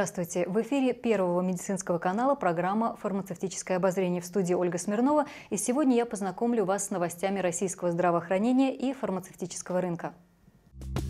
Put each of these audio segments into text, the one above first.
Здравствуйте. В эфире Первого медицинского канала программа «Фармацевтическое обозрение» в студии Ольга Смирнова. И сегодня я познакомлю вас с новостями российского здравоохранения и фармацевтического рынка. Thank you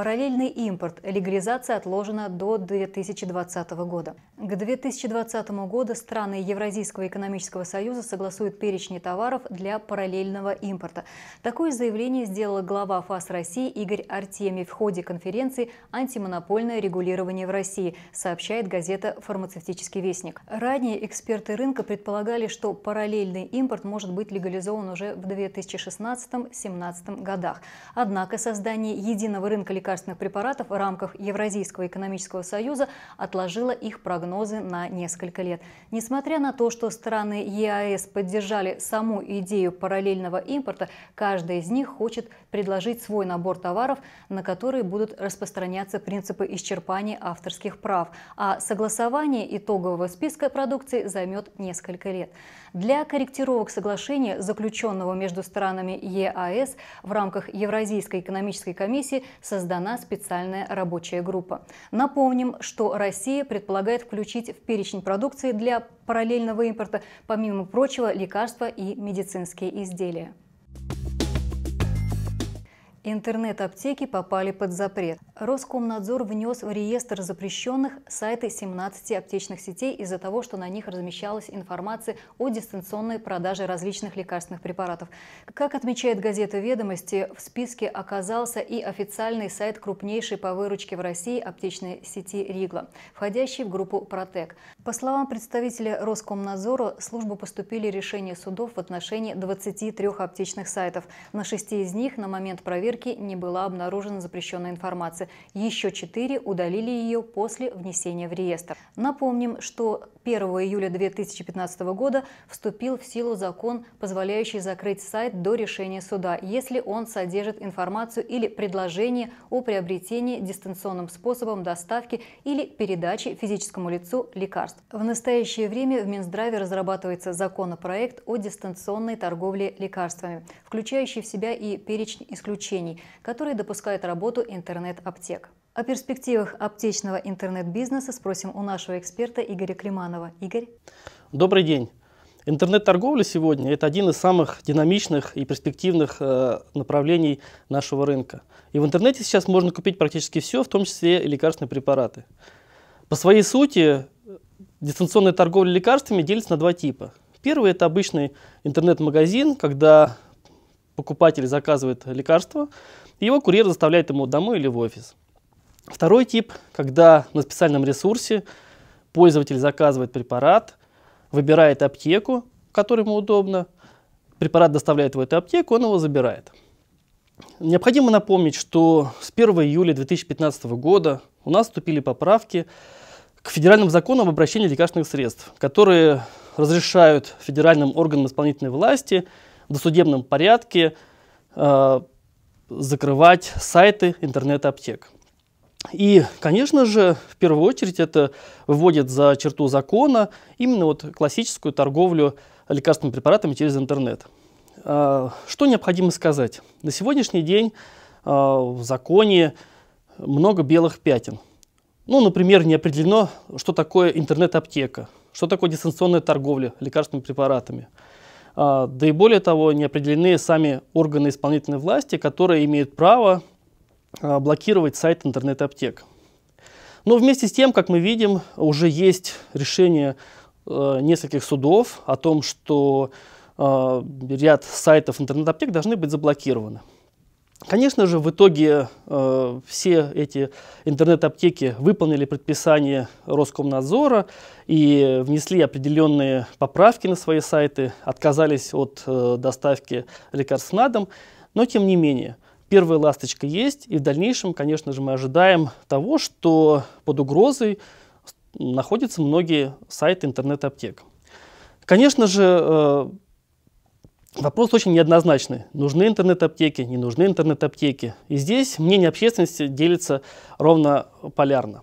Параллельный импорт. Легализация отложена до 2020 года. К 2020 году страны Евразийского экономического союза согласуют перечни товаров для параллельного импорта. Такое заявление сделал глава ФАС России Игорь Артемьев в ходе конференции «Антимонопольное регулирование в России», сообщает газета «Фармацевтический вестник». Ранее эксперты рынка предполагали, что параллельный импорт может быть легализован уже в 2016-2017 годах. Однако создание единого рынка лекарств лекарственных препаратов в рамках Евразийского экономического союза отложила их прогнозы на несколько лет. Несмотря на то, что страны ЕАЭС поддержали саму идею параллельного импорта, каждая из них хочет предложить свой набор товаров, на которые будут распространяться принципы исчерпания авторских прав, а согласование итогового списка продукции займет несколько лет. Для корректировок соглашения, заключенного между странами ЕАЭС в рамках Евразийской экономической комиссии, создали создана специальная рабочая группа. Напомним, что Россия предполагает включить в перечень продукции для параллельного импорта, помимо прочего, лекарства и медицинские изделия. Интернет-аптеки попали под запрет. Роскомнадзор внес в реестр запрещенных сайты 17 аптечных сетей из-за того, что на них размещалась информация о дистанционной продаже различных лекарственных препаратов. Как отмечает газета «Ведомости», в списке оказался и официальный сайт крупнейшей по выручке в России аптечной сети «Ригла», входящий в группу «Протек». По словам представителя Роскомнадзора, службу поступили решения судов в отношении 23 аптечных сайтов. На шести из них на момент проверки не была обнаружена запрещенная информация. Еще четыре удалили ее после внесения в реестр. Напомним, что 1 июля 2015 года вступил в силу закон, позволяющий закрыть сайт до решения суда, если он содержит информацию или предложение о приобретении дистанционным способом доставки или передачи физическому лицу лекарств. В настоящее время в Минздраве разрабатывается законопроект о дистанционной торговле лекарствами, включающий в себя и перечень исключений, которые допускают работу интернет-операторов аптек. О перспективах аптечного интернет-бизнеса спросим у нашего эксперта Игоря Климанова. Игорь. Добрый день. Интернет-торговля сегодня – это один из самых динамичных и перспективных э, направлений нашего рынка. И в интернете сейчас можно купить практически все, в том числе и лекарственные препараты. По своей сути, дистанционная торговля лекарствами делится на два типа. Первый – это обычный интернет-магазин, когда покупатель заказывает лекарство его курьер доставляет ему домой или в офис. Второй тип, когда на специальном ресурсе пользователь заказывает препарат, выбирает аптеку, которой ему удобно, препарат доставляет в эту аптеку, он его забирает. Необходимо напомнить, что с 1 июля 2015 года у нас вступили поправки к федеральным законам об обращении лекарственных средств, которые разрешают федеральным органам исполнительной власти в досудебном порядке э, закрывать сайты интернет-аптек. И, конечно же, в первую очередь это вводит за черту закона именно вот классическую торговлю лекарственными препаратами через интернет. А, что необходимо сказать? На сегодняшний день а, в законе много белых пятен. Ну, например, не определено, что такое интернет-аптека, что такое дистанционная торговля лекарственными препаратами – а, да и более того, не определены сами органы исполнительной власти, которые имеют право а, блокировать сайт интернет-аптек. Но вместе с тем, как мы видим, уже есть решение э, нескольких судов о том, что э, ряд сайтов интернет-аптек должны быть заблокированы. Конечно же, в итоге э, все эти интернет-аптеки выполнили предписание Роскомнадзора и внесли определенные поправки на свои сайты, отказались от э, доставки лекарств на дом, но тем не менее. Первая ласточка есть, и в дальнейшем, конечно же, мы ожидаем того, что под угрозой находятся многие сайты интернет-аптек. Конечно же, э, Вопрос очень неоднозначный. Нужны интернет-аптеки, не нужны интернет-аптеки. И здесь мнение общественности делится ровно полярно.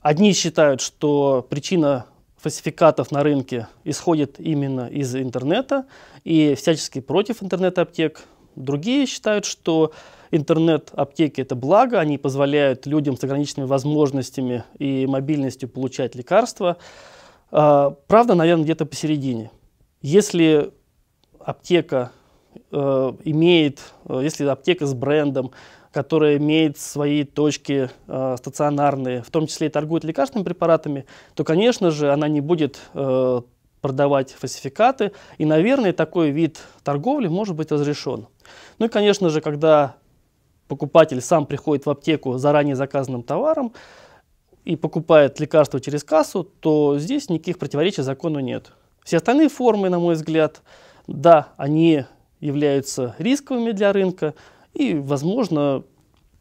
Одни считают, что причина фальсификатов на рынке исходит именно из интернета и всячески против интернет-аптек. Другие считают, что интернет-аптеки – это благо, они позволяют людям с ограниченными возможностями и мобильностью получать лекарства. А, правда, наверное, где-то посередине. Если аптека э, имеет, э, если аптека с брендом, которая имеет свои точки э, стационарные, в том числе и торгует лекарственными препаратами, то, конечно же, она не будет э, продавать фальсификаты, и, наверное, такой вид торговли может быть разрешен. Ну и, конечно же, когда покупатель сам приходит в аптеку заранее заказанным товаром и покупает лекарство через кассу, то здесь никаких противоречий закону нет. Все остальные формы, на мой взгляд, да, они являются рисковыми для рынка и, возможно,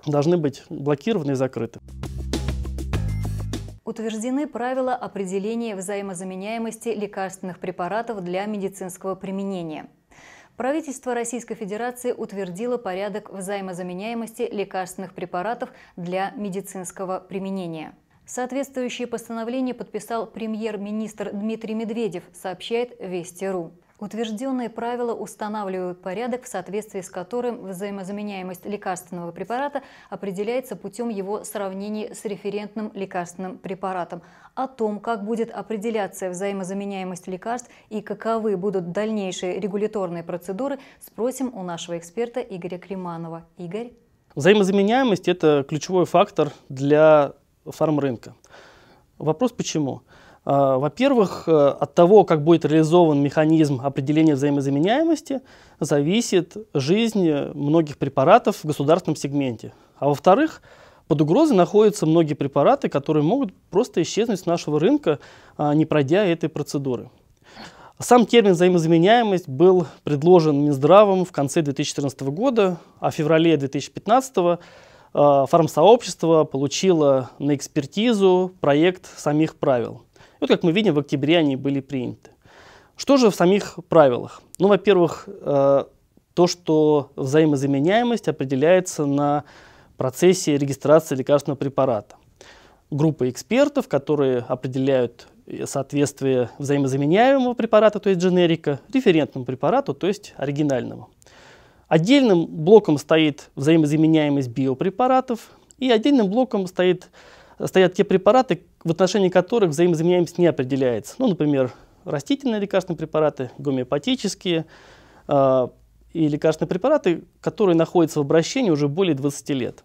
должны быть блокированы и закрыты. Утверждены правила определения взаимозаменяемости лекарственных препаратов для медицинского применения. Правительство Российской Федерации утвердило порядок взаимозаменяемости лекарственных препаратов для медицинского применения. Соответствующее постановление подписал премьер-министр Дмитрий Медведев, сообщает Вести.ру. Утвержденные правила устанавливают порядок, в соответствии с которым взаимозаменяемость лекарственного препарата определяется путем его сравнения с референтным лекарственным препаратом. О том, как будет определяться взаимозаменяемость лекарств и каковы будут дальнейшие регуляторные процедуры, спросим у нашего эксперта Игоря Климанова. Игорь? Взаимозаменяемость – это ключевой фактор для фармрынка. Вопрос почему? Почему? А, во-первых, э, от того, как будет реализован механизм определения взаимозаменяемости, зависит жизнь многих препаратов в государственном сегменте. А во-вторых, под угрозой находятся многие препараты, которые могут просто исчезнуть с нашего рынка, а, не пройдя этой процедуры. Сам термин «взаимозаменяемость» был предложен Минздравом в конце 2014 года, а в феврале 2015 а, фармсообщество получило на экспертизу проект самих правил – вот, как мы видим, в октябре они были приняты. Что же в самих правилах? Ну, во-первых, э, то, что взаимозаменяемость определяется на процессе регистрации лекарственного препарата. Группа экспертов, которые определяют э, соответствие взаимозаменяемого препарата, то есть дженерика, референтному препарату, то есть оригинальному. Отдельным блоком стоит взаимозаменяемость биопрепаратов, и отдельным блоком стоит стоят те препараты, в отношении которых взаимозаменяемость не определяется. Ну, например, растительные лекарственные препараты, гомеопатические э, и лекарственные препараты, которые находятся в обращении уже более 20 лет.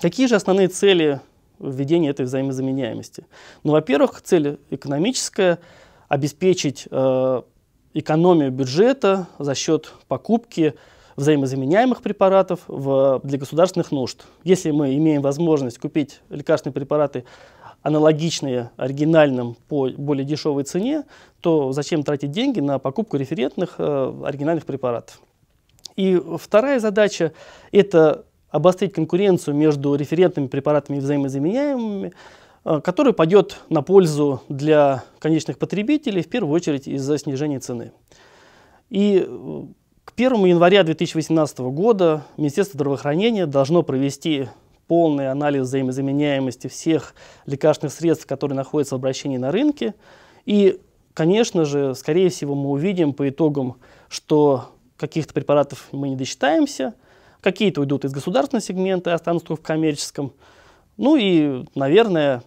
Какие же основные цели введения этой взаимозаменяемости? Ну, во-первых, цель экономическая – обеспечить э, экономию бюджета за счет покупки взаимозаменяемых препаратов в, для государственных нужд. Если мы имеем возможность купить лекарственные препараты аналогичные оригинальным по более дешевой цене, то зачем тратить деньги на покупку референтных э, оригинальных препаратов? И вторая задача – это обострить конкуренцию между референтными препаратами и взаимозаменяемыми, э, который пойдет на пользу для конечных потребителей, в первую очередь из-за снижения цены. И э, 1 января 2018 года Министерство здравоохранения должно провести полный анализ взаимозаменяемости всех лекарственных средств, которые находятся в обращении на рынке. И, конечно же, скорее всего, мы увидим по итогам, что каких-то препаратов мы не досчитаемся, какие-то уйдут из государственного сегмента и останутся в коммерческом. Ну и, наверное,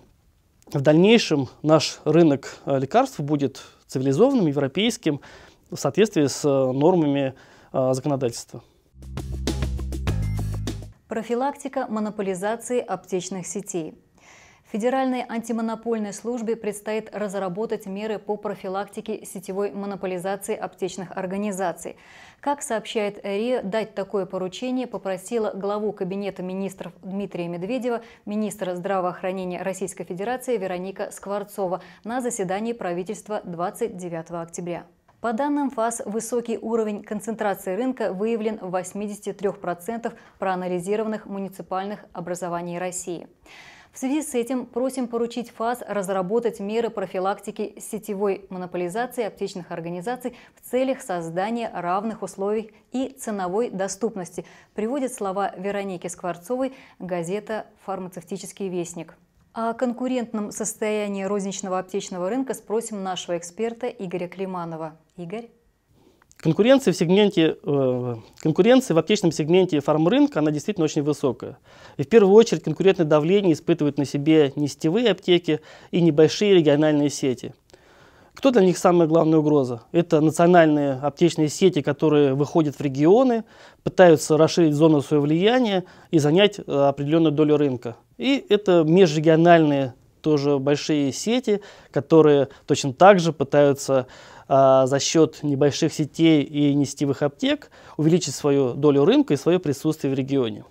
в дальнейшем наш рынок э, лекарств будет цивилизованным, европейским, в соответствии с э, нормами Э, законодательства. Профилактика монополизации аптечных сетей. Федеральной антимонопольной службе предстоит разработать меры по профилактике сетевой монополизации аптечных организаций. Как сообщает РИА, дать такое поручение попросила главу Кабинета министров Дмитрия Медведева министра здравоохранения Российской Федерации Вероника Скворцова на заседании правительства 29 октября. По данным ФАС, высокий уровень концентрации рынка выявлен в 83% проанализированных муниципальных образований России. В связи с этим просим поручить ФАС разработать меры профилактики сетевой монополизации аптечных организаций в целях создания равных условий и ценовой доступности, приводит слова Вероники Скворцовой газета «Фармацевтический вестник». О конкурентном состоянии розничного аптечного рынка спросим нашего эксперта Игоря Климанова. Игорь? Конкуренция в, сегменте, э, конкуренция в аптечном сегменте фармрынка, она действительно очень высокая. И в первую очередь конкурентное давление испытывают на себе не нестевые аптеки и небольшие региональные сети. Кто для них самая главная угроза? Это национальные аптечные сети, которые выходят в регионы, пытаются расширить зону своего влияния и занять э, определенную долю рынка. И это межрегиональные тоже большие сети, которые точно так же пытаются а, за счет небольших сетей и нестивых аптек увеличить свою долю рынка и свое присутствие в регионе.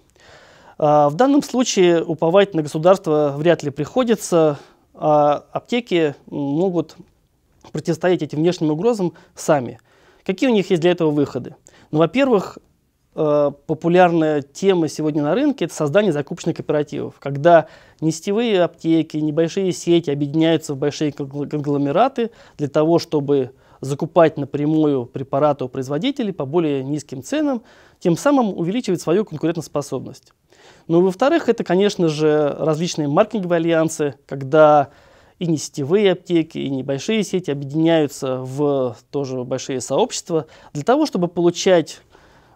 А, в данном случае уповать на государство вряд ли приходится, а аптеки могут противостоять этим внешним угрозам сами. Какие у них есть для этого выходы? Ну, во-первых, э, популярная тема сегодня на рынке – это создание закупочных кооперативов, когда не аптеки, небольшие сети объединяются в большие конгломераты для того, чтобы закупать напрямую препараты у производителей по более низким ценам, тем самым увеличивать свою конкурентоспособность. Ну и во-вторых, это, конечно же, различные маркетинговые альянсы, когда и не сетевые аптеки, и небольшие сети объединяются в тоже большие сообщества для того, чтобы получать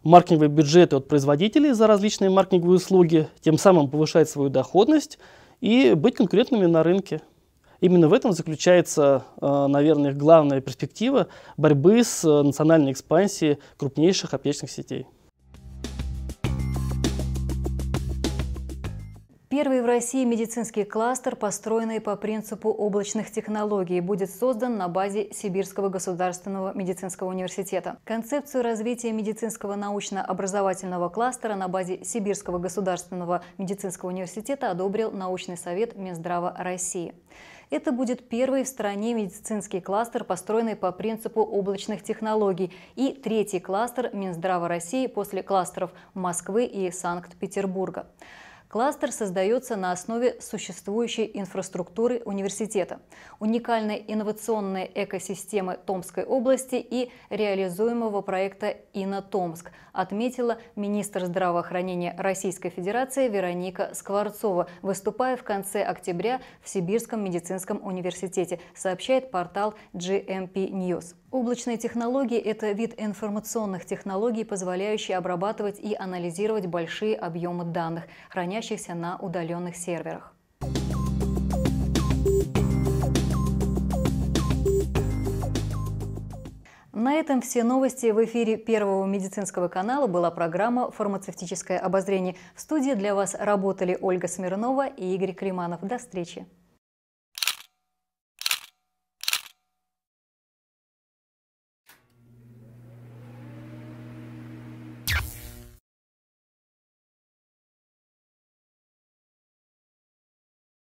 маркетинговые бюджеты от производителей за различные маркетинговые услуги, тем самым повышать свою доходность и быть конкурентными на рынке. Именно в этом заключается, э, наверное, главная перспектива борьбы с э, национальной экспансией крупнейших аптечных сетей. Первый в России медицинский кластер, построенный по принципу облачных технологий, будет создан на базе Сибирского государственного медицинского университета. Концепцию развития медицинского научно-образовательного кластера на базе Сибирского государственного медицинского университета одобрил научный совет Минздрава России. Это будет первый в стране медицинский кластер, построенный по принципу облачных технологий, и третий кластер Минздрава России после кластеров Москвы и Санкт-Петербурга. Кластер создается на основе существующей инфраструктуры университета, уникальной инновационной экосистемы Томской области и реализуемого проекта «Инна Томск», отметила министр здравоохранения Российской Федерации Вероника Скворцова, выступая в конце октября в Сибирском медицинском университете, сообщает портал GMP News. Облачные технологии – это вид информационных технологий, позволяющий обрабатывать и анализировать большие объемы данных, хранящихся на удаленных серверах. На этом все новости. В эфире Первого медицинского канала была программа «Фармацевтическое обозрение». В студии для вас работали Ольга Смирнова и Игорь Климанов. До встречи!